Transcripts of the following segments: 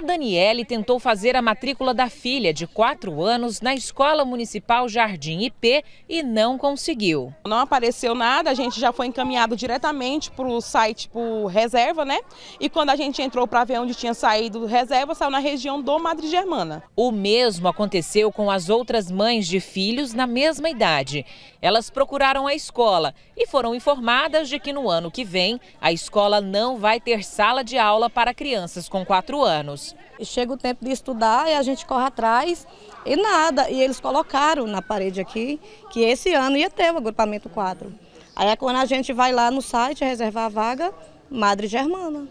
A Daniele tentou fazer a matrícula da filha de 4 anos na Escola Municipal Jardim IP e não conseguiu. Não apareceu nada, a gente já foi encaminhado diretamente para o site por reserva, né? E quando a gente entrou para ver onde tinha saído reserva, saiu na região do Madre Germana. O mesmo aconteceu com as outras mães de filhos na mesma idade. Elas procuraram a escola e foram informadas de que no ano que vem a escola não vai ter sala de aula para crianças com 4 anos. E chega o tempo de estudar e a gente corre atrás e nada. E eles colocaram na parede aqui que esse ano ia ter o agrupamento quadro. Aí é quando a gente vai lá no site reservar a vaga, Madre Germana.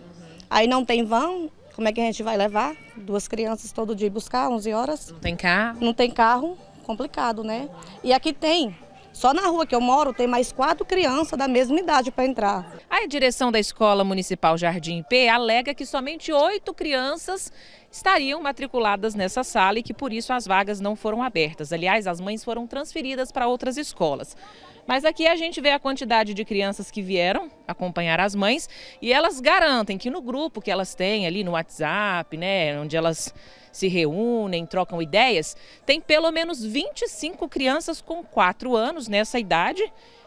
Aí não tem vão, como é que a gente vai levar? Duas crianças todo dia buscar, 11 horas. Não tem carro? Não tem carro, complicado, né? E aqui tem, só na rua que eu moro tem mais quatro crianças da mesma idade para entrar. A direção da Escola Municipal Jardim P alega que somente oito crianças estariam matriculadas nessa sala e que por isso as vagas não foram abertas. Aliás, as mães foram transferidas para outras escolas. Mas aqui a gente vê a quantidade de crianças que vieram acompanhar as mães e elas garantem que no grupo que elas têm ali no WhatsApp, né, onde elas se reúnem, trocam ideias, tem pelo menos 25 crianças com 4 anos nessa idade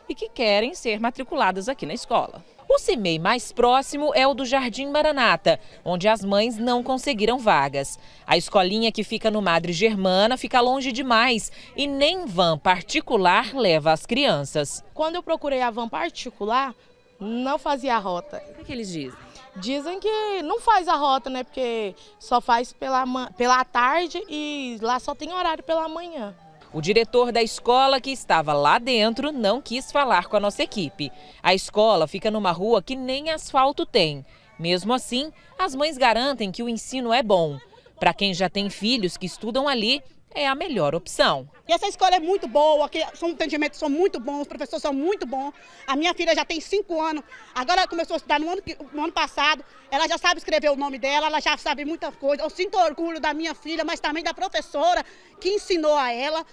e que querem ser matriculadas aqui na escola. O CIMEI mais próximo é o do Jardim Maranata, onde as mães não conseguiram vagas. A escolinha que fica no Madre Germana fica longe demais e nem van particular leva as crianças. Quando eu procurei a van particular, não fazia a rota. O que, é que eles dizem? Dizem que não faz a rota, né? Porque só faz pela, pela tarde e lá só tem horário pela manhã. O diretor da escola que estava lá dentro não quis falar com a nossa equipe. A escola fica numa rua que nem asfalto tem. Mesmo assim, as mães garantem que o ensino é bom. Para quem já tem filhos que estudam ali, é a melhor opção. E essa escola é muito boa, aqui são atendimentos são muito bons, os professores são muito bons. A minha filha já tem cinco anos, agora ela começou a estudar no ano, no ano passado, ela já sabe escrever o nome dela, ela já sabe muita coisa. Eu sinto orgulho da minha filha, mas também da professora que ensinou a ela.